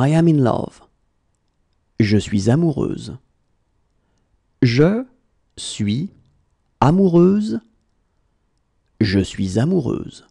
I am in love. Je suis amoureuse. Je suis amoureuse. Je suis amoureuse.